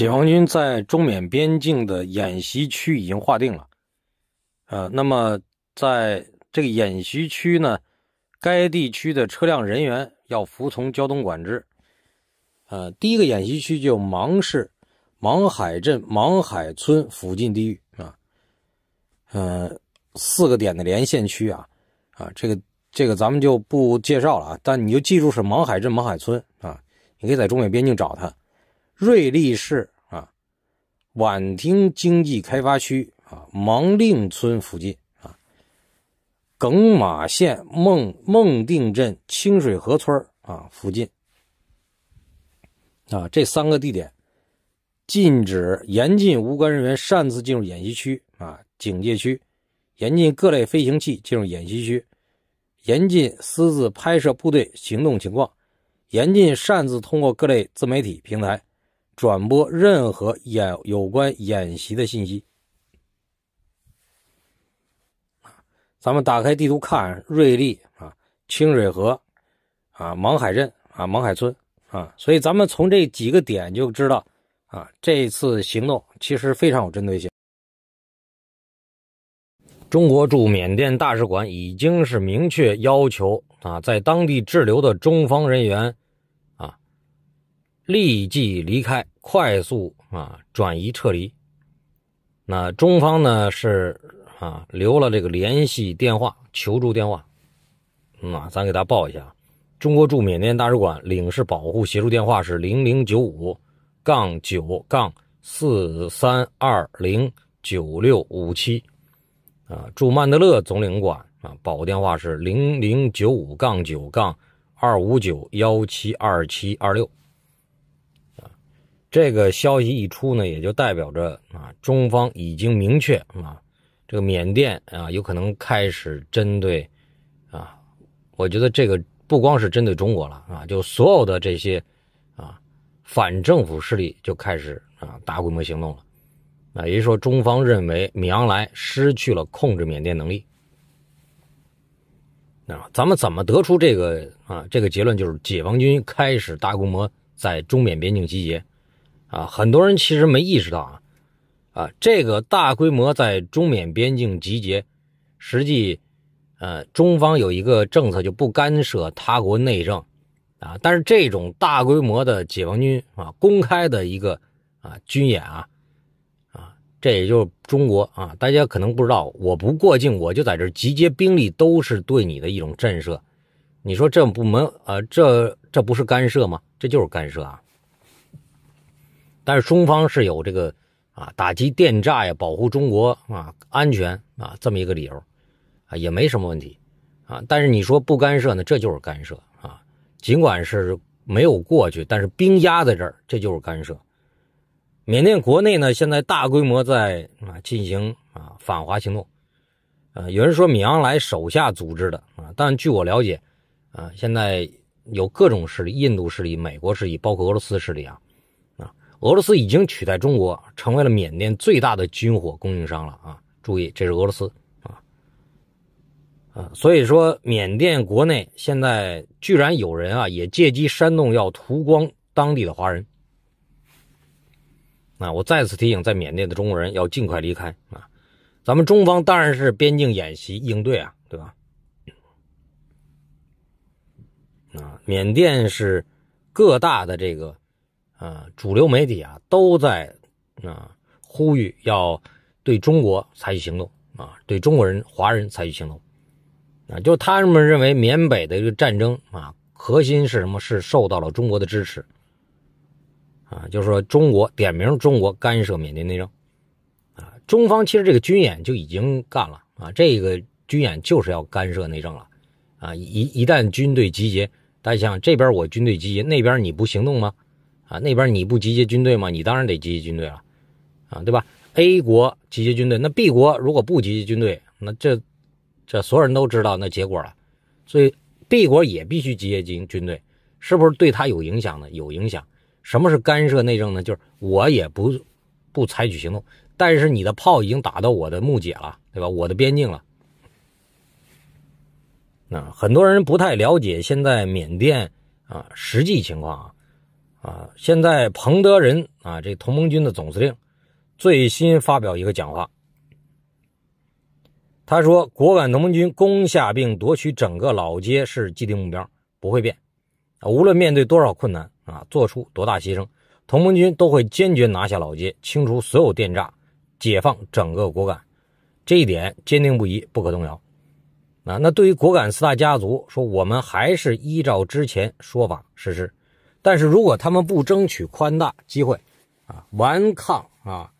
解放军在中缅边境的演习区已经划定了，呃，那么在这个演习区呢，该地区的车辆人员要服从交通管制。呃，第一个演习区就芒市芒海镇芒海村附近地域啊，嗯，四个点的连线区啊，啊，这个这个咱们就不介绍了啊，但你就记住是芒海镇芒海村啊，你可以在中缅边境找它。瑞丽市啊，宛亭经济开发区啊，芒令村附近啊，耿马县孟孟定镇清水河村啊附近啊这三个地点，禁止、严禁无关人员擅自进入演习区啊、警戒区，严禁各类飞行器进入演习区，严禁私自拍摄部队行动情况，严禁擅自通过各类自媒体平台。转播任何演有关演习的信息。咱们打开地图看，瑞丽啊，清水河啊，芒海镇啊，芒海村啊，所以咱们从这几个点就知道，啊，这次行动其实非常有针对性。中国驻缅甸大使馆已经是明确要求啊，在当地滞留的中方人员。立即离开，快速啊转移撤离。那中方呢是啊留了这个联系电话求助电话，那咱给大家报一下：中国驻缅甸大使馆领事保护协助电话是零零九五杠九杠四三二零九六五七啊，驻曼德勒总领馆啊保电话是零零九五杠九杠二五九幺七二七二六。这个消息一出呢，也就代表着啊，中方已经明确啊，这个缅甸啊有可能开始针对，啊，我觉得这个不光是针对中国了啊，就所有的这些啊反政府势力就开始啊大规模行动了。啊，也就是说，中方认为米昂莱失去了控制缅甸能力。啊，咱们怎么得出这个啊这个结论？就是解放军开始大规模在中缅边境集结。啊，很多人其实没意识到啊，啊，这个大规模在中缅边境集结，实际，呃，中方有一个政策，就不干涉他国内政，啊，但是这种大规模的解放军啊，公开的一个啊军演啊，啊，这也就是中国啊，大家可能不知道，我不过境，我就在这集结兵力，都是对你的一种震慑。你说这不门，啊？这这不是干涉吗？这就是干涉啊。但是中方是有这个啊，打击电诈呀，保护中国啊安全啊这么一个理由啊，也没什么问题啊。但是你说不干涉呢，这就是干涉啊。尽管是没有过去，但是兵压在这儿，这就是干涉。缅甸国内呢，现在大规模在啊进行啊反华行动，呃，有人说米昂莱手下组织的啊，但据我了解，啊，现在有各种势力，印度势力、美国势力，包括俄罗斯势力啊。俄罗斯已经取代中国，成为了缅甸最大的军火供应商了啊！注意，这是俄罗斯啊，所以说缅甸国内现在居然有人啊，也借机煽动要屠光当地的华人。啊，我再次提醒，在缅甸的中国人要尽快离开啊！咱们中方当然是边境演习应对啊，对吧？啊，缅甸是各大的这个。呃，主流媒体啊都在啊呼吁要对中国采取行动啊，对中国人、华人采取行动啊，就他们认为缅北的一个战争啊，核心是什么？是受到了中国的支持啊，就是说中国点名中国干涉缅甸内政啊，中方其实这个军演就已经干了啊，这个军演就是要干涉内政了啊，一一旦军队集结，大家想这边我军队集结，那边你不行动吗？啊，那边你不集结军队吗？你当然得集结军队了，啊，对吧？A 国集结军队，那 B 国如果不集结军队，那这这所有人都知道那结果了，所以 B 国也必须集结军军队，是不是？对他有影响呢？有影响。什么是干涉内政呢？就是我也不不采取行动，但是你的炮已经打到我的木解了，对吧？我的边境了。啊，很多人不太了解现在缅甸啊实际情况啊。啊，现在彭德仁啊，这同盟军的总司令，最新发表一个讲话。他说：“果敢同盟军攻下并夺取整个老街是既定目标，不会变。无论面对多少困难啊，做出多大牺牲，同盟军都会坚决拿下老街，清除所有电诈，解放整个果敢。这一点坚定不移，不可动摇。啊，那对于果敢四大家族，说我们还是依照之前说法实施。”但是如果他们不争取宽大机会，啊，顽抗啊，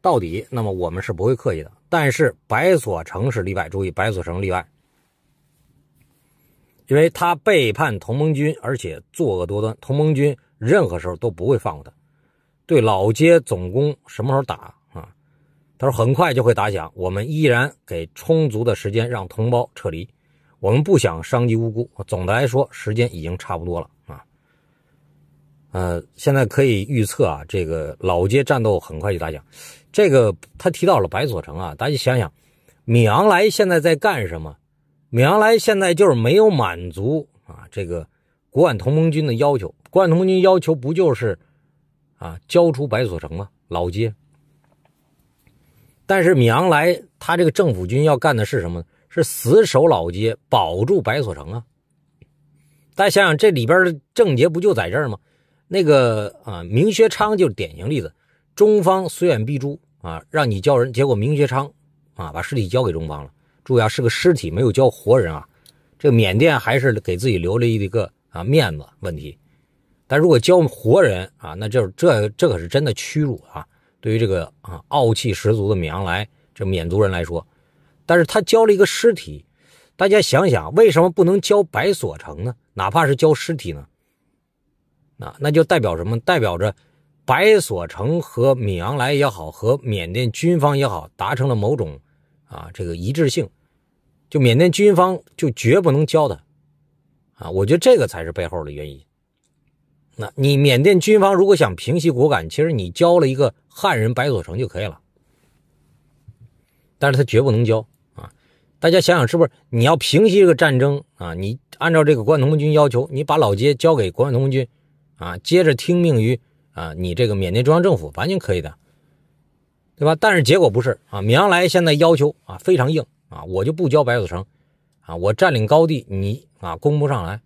到底，那么我们是不会客气的。但是白所成是例外，注意，白所成例外，因为他背叛同盟军，而且作恶多端，同盟军任何时候都不会放过他。对老街总攻什么时候打啊？他说很快就会打响。我们依然给充足的时间让同胞撤离，我们不想伤及无辜。总的来说，时间已经差不多了。呃，现在可以预测啊，这个老街战斗很快就打响。这个他提到了白所城啊，大家想想，米昂莱现在在干什么？米昂莱现在就是没有满足啊，这个国管同盟军的要求。国管同盟军要求不就是啊，交出白所城吗？老街。但是米昂莱他这个政府军要干的是什么？是死守老街，保住白所城啊。大家想想，这里边的症结不就在这儿吗？那个啊，明学昌就是典型例子。中方虽远必诛啊，让你交人，结果明学昌啊把尸体交给中方了。注意啊，是个尸体，没有交活人啊。这个缅甸还是给自己留了一个啊面子问题。但如果交活人啊，那这这这可是真的屈辱啊！对于这个啊傲气十足的缅昂莱这缅族人来说，但是他交了一个尸体，大家想想，为什么不能交白所成呢？哪怕是交尸体呢？啊，那就代表什么？代表着白所成和米昂莱也好，和缅甸军方也好，达成了某种啊这个一致性。就缅甸军方就绝不能交他啊！我觉得这个才是背后的原因。那你缅甸军方如果想平息果敢，其实你交了一个汉人白所成就可以了。但是他绝不能交啊！大家想想是不是？你要平息这个战争啊，你按照这个关通军要求，你把老街交给冠通军。啊，接着听命于啊，你这个缅甸中央政府完全可以的，对吧？但是结果不是啊，米昂来现在要求啊非常硬啊，我就不交白子城啊，我占领高地，你啊攻不上来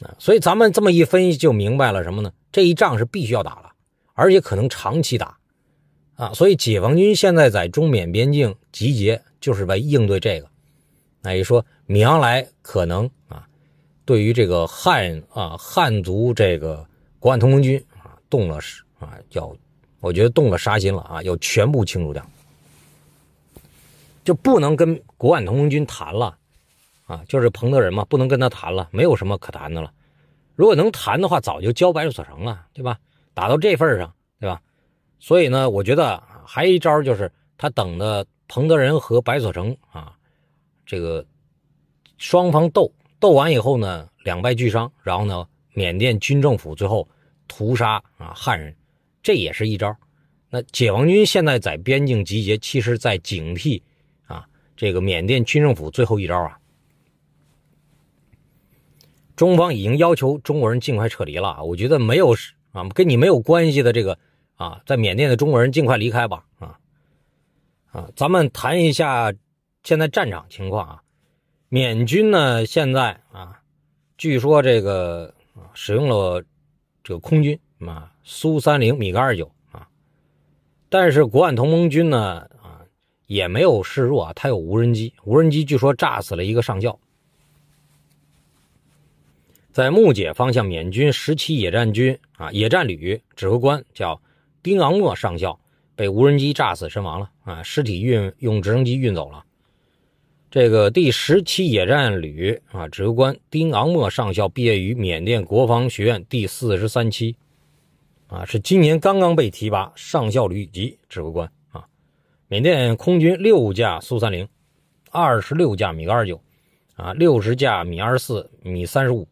啊，所以咱们这么一分析就明白了什么呢？这一仗是必须要打了，而且可能长期打啊，所以解放军现在在中缅边境集结，就是为应对这个。那也说米昂来可能啊。对于这个汉啊汉族这个国安同盟军啊动了啊要，我觉得动了杀心了啊要全部清除掉，就不能跟国安同盟军谈了啊，就是彭德仁嘛，不能跟他谈了，没有什么可谈的了。如果能谈的话，早就交白所城了，对吧？打到这份上，对吧？所以呢，我觉得还有一招就是他等的彭德仁和白所成啊，这个双方斗。斗完以后呢，两败俱伤。然后呢，缅甸军政府最后屠杀啊汉人，这也是一招。那解放军现在在边境集结，其实，在警惕啊这个缅甸军政府最后一招啊。中方已经要求中国人尽快撤离了。我觉得没有啊跟你没有关系的这个啊，在缅甸的中国人尽快离开吧啊啊。咱们谈一下现在战场情况啊。缅军呢，现在啊，据说这个使用了这个空军啊，苏三零、米格二九啊，但是国安同盟军呢啊，也没有示弱啊，他有无人机，无人机据说炸死了一个上校。在木姐方向，缅军十七野战军啊，野战旅指挥官叫丁昂莫上校被无人机炸死身亡了啊，尸体运用直升机运走了。这个第十七野战旅啊，指挥官丁昂默上校毕业于缅甸国防学院第四十三期，啊，是今年刚刚被提拔上校旅级指挥官啊。缅甸空军六架苏三零，二十六架米格二九，啊，六十架米二十四、米三十五，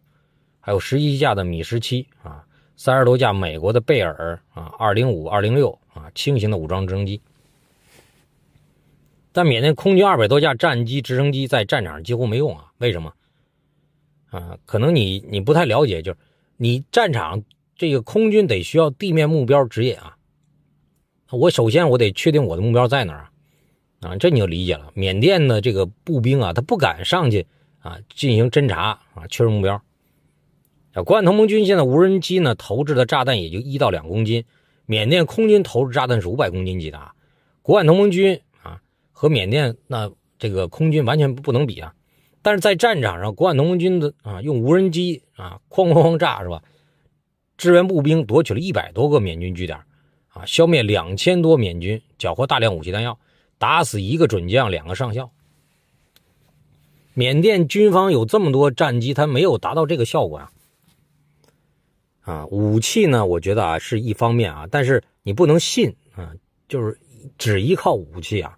还有十一架的米十七啊，三十多架美国的贝尔啊二零五、二零六啊，轻型的武装直升机。那缅甸空军二百多架战机、直升机在战场上几乎没用啊？为什么？啊，可能你你不太了解，就是你战场这个空军得需要地面目标指引啊。我首先我得确定我的目标在哪儿啊？啊，这你就理解了。缅甸的这个步兵啊，他不敢上去啊，进行侦查啊，确认目标。啊，国安同盟军现在无人机呢投掷的炸弹也就一到两公斤，缅甸空军投掷炸弹是五百公斤级的啊，国安同盟军。和缅甸那这个空军完全不能比啊，但是在战场上，国敢农民军的啊，用无人机啊，哐哐哐炸是吧？支援步兵夺取了一百多个缅军据点，啊，消灭两千多缅军，缴获大量武器弹药，打死一个准将，两个上校。缅甸军方有这么多战机，他没有达到这个效果啊！啊，武器呢？我觉得啊，是一方面啊，但是你不能信啊，就是只依靠武器啊。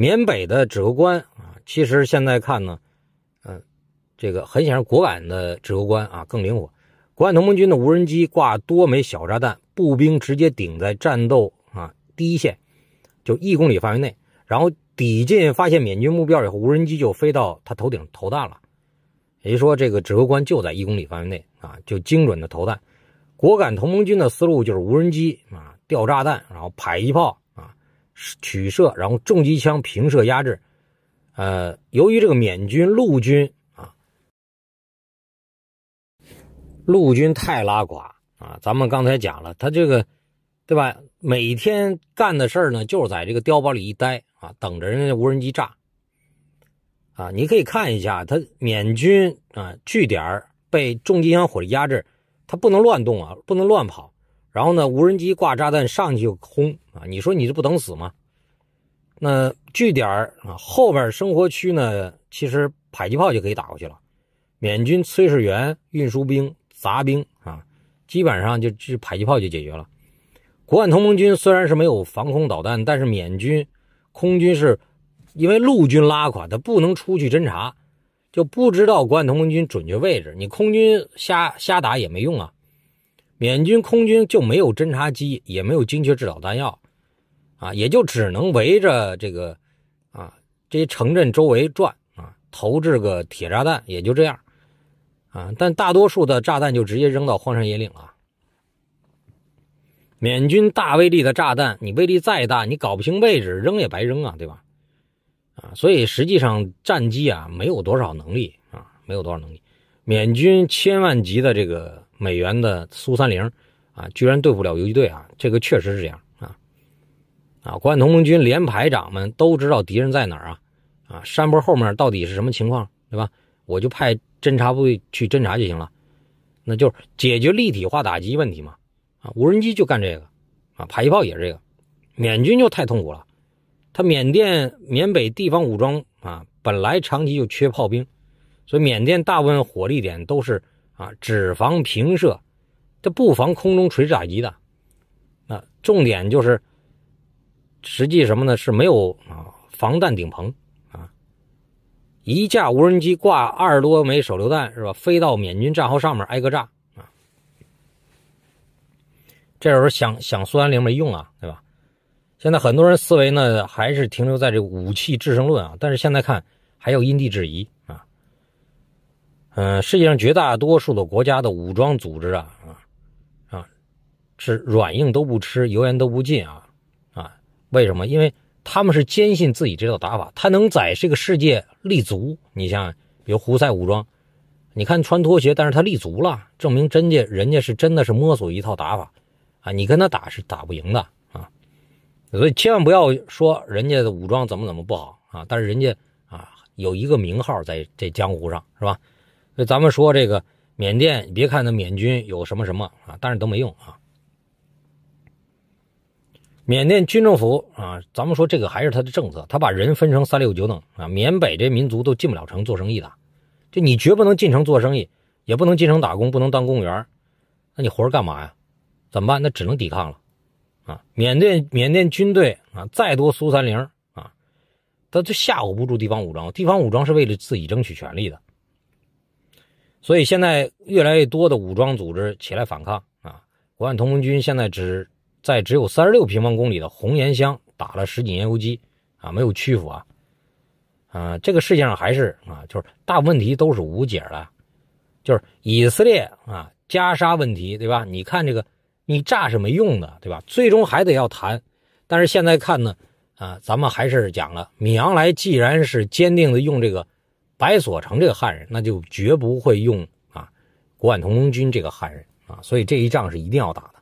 缅北的指挥官啊，其实现在看呢，嗯，这个很显然，果敢的指挥官啊更灵活。果敢同盟军的无人机挂多枚小炸弹，步兵直接顶在战斗啊第一线，就一公里范围内，然后抵近发现缅军目标以后，无人机就飞到他头顶投弹了。也就是说，这个指挥官就在一公里范围内啊，就精准的投弹。果敢同盟军的思路就是无人机啊掉炸弹，然后迫击炮。取射，然后重机枪平射压制。呃，由于这个缅军陆军啊，陆军太拉垮啊，咱们刚才讲了，他这个对吧？每天干的事儿呢，就是在这个碉堡里一待啊，等着人家无人机炸啊。你可以看一下，他缅军啊，据点被重机枪火力压制，他不能乱动啊，不能乱跑。然后呢，无人机挂炸弹上去就轰。你说你这不等死吗？那据点后边生活区呢？其实迫击炮就可以打过去了。缅军炊事员、运输兵、杂兵啊，基本上就就迫击炮就解决了。国外同盟军虽然是没有防空导弹，但是缅军空军是，因为陆军拉垮，他不能出去侦察，就不知道国外同盟军准确位置。你空军瞎瞎打也没用啊。缅军空军就没有侦察机，也没有精确制导弹药。啊，也就只能围着这个，啊，这些城镇周围转啊，投掷个铁炸弹，也就这样，啊，但大多数的炸弹就直接扔到荒山野岭了。缅军大威力的炸弹，你威力再大，你搞不清位置，扔也白扔啊，对吧？啊，所以实际上战机啊，没有多少能力啊，没有多少能力。缅军千万级的这个美元的苏三零啊，居然对付不了游击队啊，这个确实是这样。啊，关东同盟军连排长们都知道敌人在哪儿啊？啊，山坡后面到底是什么情况，对吧？我就派侦察部队去侦察就行了。那就是解决立体化打击问题嘛。啊，无人机就干这个，啊，迫击炮也是这个。缅军就太痛苦了，他缅甸缅北地方武装啊，本来长期就缺炮兵，所以缅甸大部分火力点都是啊，只防平射，这不防空中垂直打击的。啊，重点就是。实际什么呢？是没有啊，防弹顶棚啊，一架无人机挂二十多枚手榴弹是吧？飞到缅军战壕上面挨个炸啊。这时候想想苏安零没用啊，对吧？现在很多人思维呢还是停留在这武器制胜论啊，但是现在看还要因地制宜啊。嗯，世界上绝大多数的国家的武装组织啊啊是软硬都不吃，油盐都不进啊。为什么？因为他们是坚信自己这套打法，他能在这个世界立足。你像，比如胡塞武装，你看穿拖鞋，但是他立足了，证明真家人家是真的是摸索一套打法啊！你跟他打是打不赢的啊！所以千万不要说人家的武装怎么怎么不好啊！但是人家啊，有一个名号在这江湖上，是吧？那咱们说这个缅甸，别看他缅军有什么什么啊，但是都没用啊。缅甸军政府啊，咱们说这个还是他的政策，他把人分成三六九等啊。缅北这民族都进不了城做生意的，就你绝不能进城做生意，也不能进城打工，不能当公务员，那你活着干嘛呀？怎么办？那只能抵抗了啊！缅甸缅甸军队啊，再多苏三零啊，他就吓唬不住地方武装，地方武装是为了自己争取权利的，所以现在越来越多的武装组织起来反抗啊！国安同盟军现在只。在只有三十六平方公里的红岩乡打了十几年游击，啊，没有屈服啊，啊，这个世界上还是啊，就是大问题都是无解的，就是以色列啊加沙问题，对吧？你看这个，你炸是没用的，对吧？最终还得要谈。但是现在看呢，啊，咱们还是讲了，米昂来既然是坚定的用这个白所成这个汉人，那就绝不会用啊古汉同盟军这个汉人啊，所以这一仗是一定要打的。